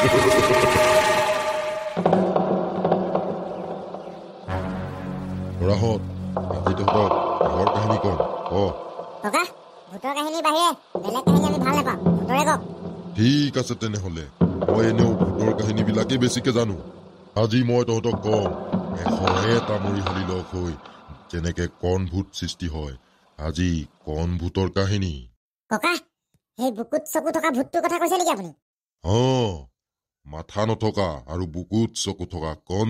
ঠিক আছে তেনেহলে মই এনেও ভূতৰ কাহিনীবিলাকেই বেছিকে জানো আজি মই তহঁতক কম এশহে তামৰিশালী লগ হৈ যেনেকে কণ ভূত সৃষ্টি হয় আজি কণ ভূতৰ কাহিনী ককা সেই বুকুত চকু থকা ভূতটোৰ কথা কৈছে নেকি আপুনি অ মাথা নথকা আৰু বুকুত চকু থকা কণ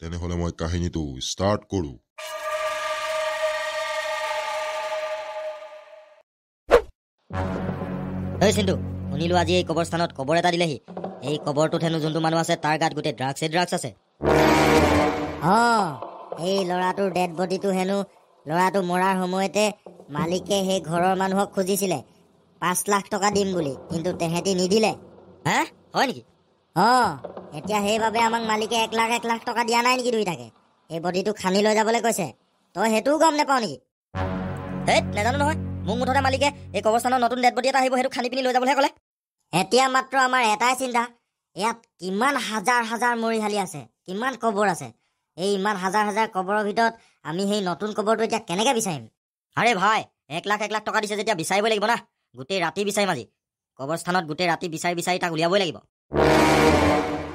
তেনেহ'লে মই কাহিনীটো ষ্টাৰ্ট কৰোঁ চিন্তু শুনিলো আজি এই কবৰস্থানত কবৰ এটা দিলেহি এই কবৰটোত হেনো যোনটো মানুহ আছে তাৰ গাত গোটেই ড্ৰাগছে ড্ৰাগছ আছে অঁ এই ল'ৰাটোৰ ডেড বডিটো হেনো ল'ৰাটো মৰাৰ সময়তে মালিকে সেই ঘৰৰ মানুহক খুজিছিলে পাঁচ লাখ টকা দিম বুলি কিন্তু তেহেঁতি নিদিলে হা হয় নেকি অঁ এতিয়া সেইবাবে আমাক মালিকে এক লাখ এক লাখ টকা দিয়া নাই নেকি দুইটাকে এই বডিটো খান্দি লৈ যাবলৈ কৈছে তই সেইটোও গম নাপাওঁ নেকি হেইত নাজানো নহয় মোক মুঠতে মালিকে এই কবৰস্থানৰ নতুন ডেড বডি এটা আহিব সেইটো খান্দি পিনি লৈ যাবলৈহে ক'লে এতিয়া মাত্ৰ আমাৰ এটাই চিন্তা ইয়াত কিমান হাজাৰ হাজাৰ মৰিশালি আছে কিমান কবৰ আছে এই ইমান হাজাৰ হাজাৰ কবৰৰ ভিতৰত আমি সেই নতুন কবৰটো এতিয়া কেনেকৈ বিচাৰিম আৰে ভাই এক লাখ এক লাখ টকা দিছে যেতিয়া বিচাৰিবই লাগিব না গোটেই ৰাতি বিচাৰিম আজি কবৰস্থানত গোটেই ৰাতি বিচাৰি বিচাৰি তাক উলিয়াবই লাগিব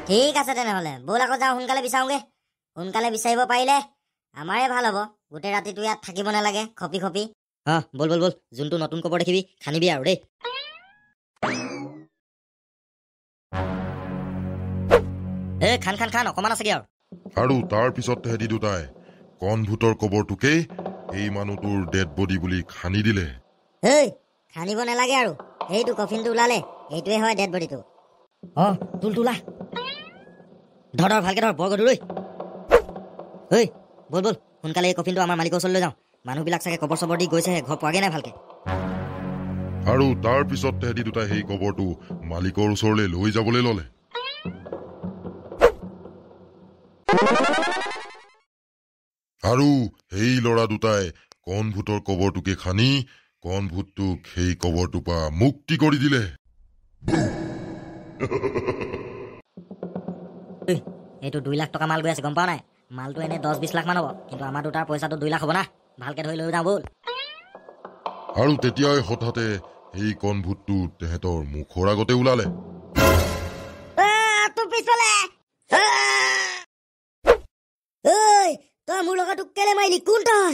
ঠিক আছে তেনেহ'লে ব'ল আকৌ যাওঁ সোনকালে বিচাৰোগে সোনকালে বিচাৰিব পাৰিলে আমাৰে ভাল হ'ব গোটেই ৰাতিটো ইয়াত থাকিব নালাগে খপি খপি অঁ বল বল বল যোনটো নতুন কবৰ দেখিবি খান্দিবি আৰু দেই এই খান খান খান অকণমান আছেগৈ আৰু আৰু তাৰ পিছত তেহেঁতি দুটাই কণ ভূতৰ কবৰটোকেই এই মানুহটোৰ ডেড বডি বুলি খান্দি দিলে খান্দিব নালাগে আৰু সেইটো কফিনটো ওলালে এইটোৱে হয় ডেড বডিটো অ তুল তোলা ধৰ ধৰ ভালকে ধৰ বৰগ দূৰৈ ঐ বল বল সোনকালে এই কফিনটো আমাৰ মালিকৰ ওচৰলৈ যাওঁ মানুহবিলাক চাগে কবৰ চবৰ দি গৈছেহে ঘৰ পোৱাগে নাই ভালকে আৰু তাৰ পিছত তেহেঁতি দুটাই সেই কবৰটো মালিকৰ ওচৰলৈ লৈ যাবলৈ ললে আৰু সেই ল'ৰা দুটাই কণভূতৰ কবৰটোকে খানি কণ ভূতটোক সেই কবৰটোৰ পৰা মুক্তি কৰি দিলে এইটো দুই লাখ টকা মাল গৈ আছে গম পাওঁ নাই মালটো এনে দহ বিশ লাখ মান হ'ব কিন্তু আমাৰ দুটাৰ পইচাটো দুই লাখ হ'ব না ভালকে ধৰি লৈ যাওঁ বল আৰু তেতিয়াই হঠাতে সেই কণ ভূতটো তেহেঁতৰ মুখৰ আগতে ওলালে তই মোৰ লগত তোক কেলে মাৰিলি কোন তই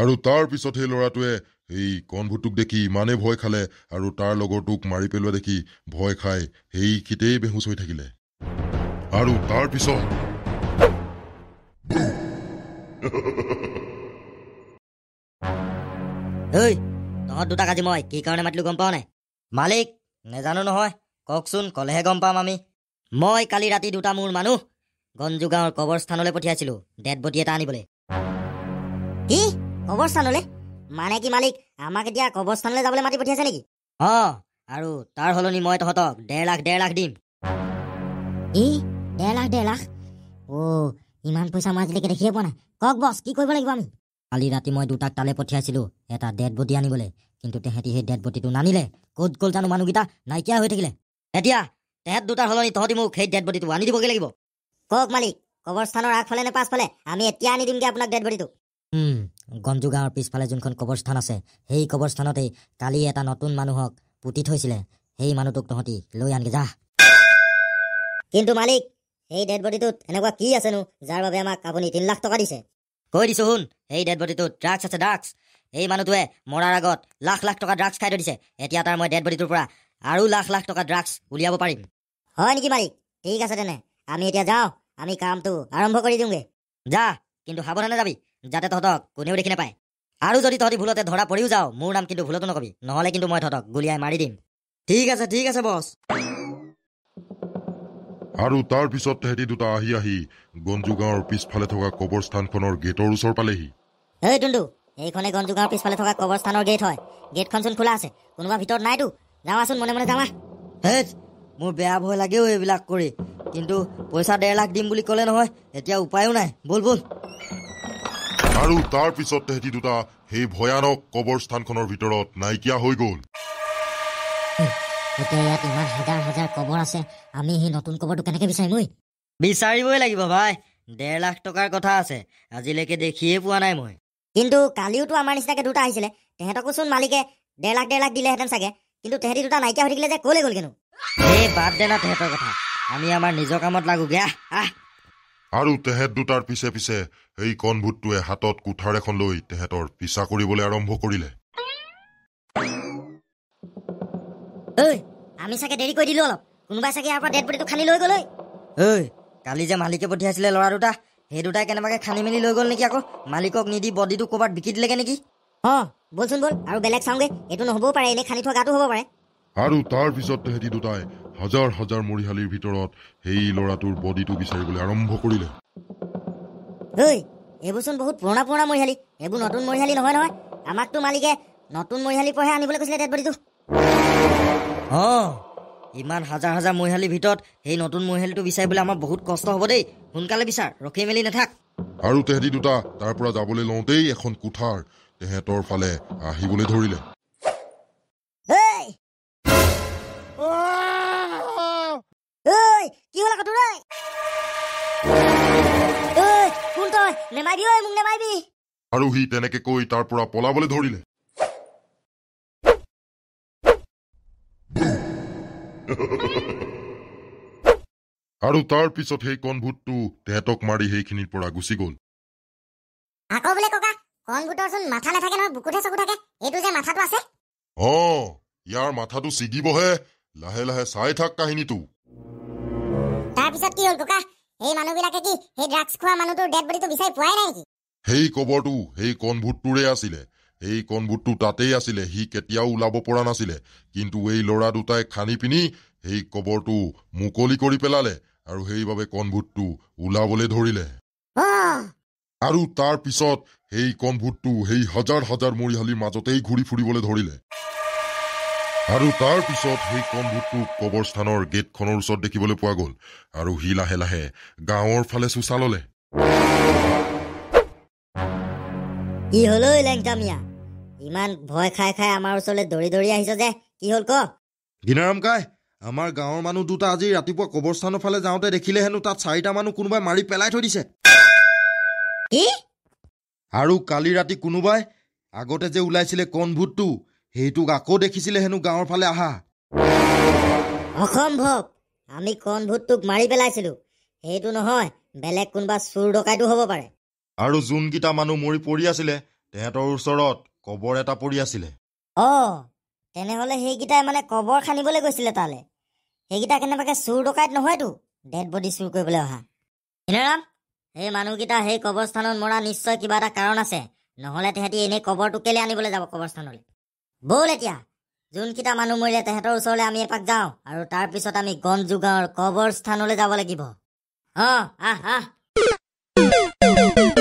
আৰু তাৰ পিছত সেই ল'ৰাটোৱে সেই কণভূটোক দেখি ইমানেই ভয় খালে আৰু তাৰ লগৰটোক মাৰি পেলোৱা দেখি ভয় খাই সেই সিতেই বেহুচ হৈ থাকিলে আৰু তাৰ পিছত তহঁত দুটাক আজি মই কি কাৰণে মাতিলো গম পাওঁ মালিক নেজানো নহয় কওকচোন ক'লেহে গম পাম আমি মই কালি ৰাতি দুটা মোৰ মানুহ গঞ্জু গাঁৱৰ কবৰস্থানলৈ পঠিয়াইছিলো ডেড বডি এটা আনিবলৈ কবৰস্থানলৈ মানে কি মালিক আমাক এতিয়া কবৰস্থানলৈ যাবলৈ মাতি পঠিয়াইছে নেকি অঁ আৰু তাৰ সলনি মই তহঁতক ডেৰ লাখ ডেৰ লাখ দিম ই ডেৰ লাখ ডেৰ লাখ অ' ইমান পইচা মই আজিলৈকে দেখিয়ে পোৱা নাই কওক বছ কি কৰিব লাগিব আমি কালি ৰাতি মই দুটাক তালৈ পঠিয়াইছিলোঁ এটা ডেড বডি আনিবলৈ কিন্তু তেহেঁতি সেই ডেড বডিটো নানিলে ক'ত গ'ল জানো মানুহকেইটা নাইকিয়া হৈ থাকিলে এতিয়া তেহেঁত দুটাৰ সলনি তহঁতি মোক সেই ডেড বডিটো আনি দিবগৈ লাগিব কওক মালিক কবৰস্থানৰ আগফালে নে পাছফালে আমি এতিয়া আনি দিমগৈ আপোনাক ডেড বডিটো গঞ্জু গাঁৱৰ পিছফালে যোনখন কবৰস্থান আছে সেই কবৰস্থানতেই কালি এটা নতুন মানুহক পুতি থৈছিলে সেই মানুহটোক তহঁতি লৈ আনগে যা কিন্তু মালিক সেই ডেড বডিটোত এনেকুৱা কি আছেনো যাৰ বাবে আমাক আপুনি তিনি লাখ টকা দিছে কৈ দিছোঁ শুন সেই ডেড বডিটোত ড্ৰাগছ আছে ড্ৰাগছ এই মানুহটোৱে মৰাৰ আগত লাখ লাখ টকা ড্ৰাগছ খাই থৈ দিছে এতিয়া তাৰ মই ডেড বডিটোৰ পৰা আৰু লাখ লাখ টকা ড্ৰাগছ উলিয়াব পাৰিম হয় নেকি মালিক ঠিক আছে তেনে আমি এতিয়া যাওঁ আমি কামটো আৰম্ভ কৰি দিওঁগৈ যা কিন্তু সাৱধানে যাবি যাতে তহঁতক কোনেও দেখি নাপায় আৰু যদি তহঁতি ভুলতে ধৰা পৰিও যাও মোৰ নাম কিন্তু ভুলতো নকবি নহ'লে কিন্তু মই তহঁতক গুলিয়াই মাৰি দিম ঠিক আছে ঠিক আছে বছ আৰু তাৰ পিছত তেহেঁতি দুটা আহি আহি গঞ্জু গাঁৱৰ পিছফালে থকা কবৰস্থানখনৰ গেটৰ ওচৰ পালেহি এই টুন্টু এইখনে গঞ্জু গাঁৱৰ পিছফালে থকা কবৰস্থানৰ গেট হয় গেটখন চোন খোলা আছে কোনোবা ভিতৰত নাইতো যাওঁচোন মনে মনে যাওঁ হেজ মোৰ বেয়া ভয় লাগেও এইবিলাক কৰি কিন্তু পইচা ডেৰ লাখ দিম বুলি ক'লে নহয় এতিয়া উপায়ো নাই বল বল আৰু তাৰ পিছত তেহেঁতি দুটা সেই ভয়ানক কবৰ স্থানখনৰ ভিতৰত নাইকিয়া হৈ গ'ল আজিলৈকে দেখিয়ে পোৱা নাই মই কিন্তু কালিওতো আমাৰ নিচিনাকে দুটা আহিছিলে তেহেঁতকোচোন মালিকে ডেৰ লাখ ডেৰ লাখ দিলেহেঁতেন চাগে কিন্তু তেহেঁতি দুটা নাইকিয়া হৈ থাকিলে যে ক'লৈ গ'ল কেনো এই বাদ দে না কথা আমি আমাৰ নিজৰ কামত লাগোগে আহ আৰু তেহেঁত দুটাৰ পিছে পিছে সেই কণভূতটোৱে হাতত কোঠাৰ এখন লৈ তেহেঁতৰ পিছা কৰিবলৈ আৰম্ভ কৰিলে আমি চাগে দেৰি কৰি দিলো অলপ কোনোবাই চাগে ইয়াৰ পৰা ডেড বডিটো খালি লৈ গ'ল ঐ কালি যে মালিকে পঠিয়াইছিলে ল'ৰা দুটা সেই দুটাই কেনেবাকে খান্দি মেলি লৈ গ'ল নেকি আকৌ মালিকক নিদি বডিটো ক'ৰবাত বিকি দিলেগে নেকি অঁ বলচোন বল আৰু বেলেগ চাওঁগৈ এইটো নহ'বও পাৰে এনেই খালি থোৱা গাটো হ'ব পাৰে আৰু তাৰ পিছত তেহেঁতি দুটাই হাজাৰ হাজাৰ মৰিশালিৰ ভিতৰত সেই ল'ৰাটোৰ বডিটো বিচাৰিবলৈ আৰম্ভ কৰিলে এইবোৰচোন বহুত পুৰণা পুৰণা মৰিশালি এইবোৰ নতুন মৰিশালি নহয় নহয় আমাকতো মালিকে নতুন মৰিশালিৰ পৰাহে আনিবলৈ কৈছিলে ডেড বডিটো অঁ ইমান হাজাৰ হাজাৰ মৰিশালিৰ ভিতৰত সেই নতুন মৰিশালিটো বিচাৰিবলৈ আমাৰ বহুত কষ্ট হ'ব দেই সোনকালে বিচাৰ ৰখি মেলি নাথাক আৰু তেহেঁতি দুটা তাৰ পৰা যাবলৈ লওঁতেই এখন কোঠাৰ তেহেঁতৰ ফালে আহিবলৈ ধৰিলে ơi, cứu là con thú ơi. ơi, cún tôi, lấy mai đi ơi, mùng lấy mai đi. আৰু সি তেনেকে কৈ তাৰ পৰা পলাবলৈ ধৰিলে আৰু তাৰ পিছত সেই কণভূতটো তেহেঁতক মাৰি সেইখিনিৰ পৰা গুচি গল আকৌ বোলে ককা কণভূতৰচোন মাথা নাথাকে নহয় বুকুতহে চকু থাকে এইটো যে মাথাটো আছে অ ইয়াৰ মাথাটো ছিগিবহে লাহে লাহে চাই থাক কাহিনীটো তাৰপিছত কি হল টোকা এই মানুহবিলাকে কি সেই ড্ৰাগছ খোৱা মানুহটোৰ ডেড বডিটো বিচাৰি পোৱাই নাই নেকি সেই কবৰটো সেই কণভূতটোৰে আছিলে সেই কণভূতটো তাতেই আছিলে সি কেতিয়াও ওলাব পৰা নাছিলে কিন্তু এই ল'ৰা দুটাই খানি পিনি সেই কবৰটো মুকলি কৰি পেলালে আৰু সেইবাবে কণভূতটো ওলাবলৈ ধৰিলে আৰু তাৰ পিছত সেই কণভূতটো সেই হাজাৰ হাজাৰ মৰিশালীৰ মাজতেই ঘূৰি ফুৰিবলৈ ধৰিলে আৰু তাৰ পিছত সেই কম্ভূতটোক কবৰস্থানৰ গেটখনৰ ওচৰত দেখিবলৈ পোৱা গ'ল আৰু সি লাহে লাহে গাঁৱৰ ফালে চোঁচা কি হল ঐ লেংচামিয়া ইমান ভয় খাই খাই আমাৰ ওচৰলৈ দৌৰি দৌৰি আহিছ যে কি হল ক দিনাৰাম কাই আমাৰ গাঁৱৰ মানুহ দুটা আজি ৰাতিপুৱা কবৰস্থানৰ ফালে যাওঁতে দেখিলে হেনো তাত চাৰিটা মানুহ কোনোবাই মাৰি পেলাই থৈ দিছে আৰু কালি ৰাতি কোনোবাই আগতে যে ওলাইছিলে কণ সেইটোক আকৌ দেখিছিলে হেনো গাঁৱৰ ফালে আহা অসম্ভৱ আমি কণ ভূতটোক মাৰি পেলাইছিলো সেইটো নহয় বেলেগ কোনোবা চোৰ ডকাইটো হ'ব পাৰে আৰু যোনকেইটা মানুহ মৰি পৰি আছিলে তেহেঁতৰ ওচৰত কবৰ এটা পৰি আছিলে অ' তেনেহ'লে সেইকেইটাই মানে কবৰ খান্দিবলৈ গৈছিলে তালে সেইকেইটা কেনেবাকে চোৰ ডকাইত নহয়তো ডেড বডি চুৰ কৰিবলৈ অহা হিনাৰাম সেই মানুহকেইটা সেই কবৰস্থানত মৰা নিশ্চয় কিবা এটা কাৰণ আছে নহ'লে তেহেঁতি এনেই কবৰটো কেলে আনিবলৈ যাব কবৰস্থানলৈ বল এতিয়া যোনকেইটা মানুহ মৰিলে তেহেঁতৰ ওচৰলৈ আমি এপাক যাওঁ আৰু তাৰপিছত আমি গঞ্জু গাঁৱৰ কবৰ স্থানলৈ যাব লাগিব অ আহ আহ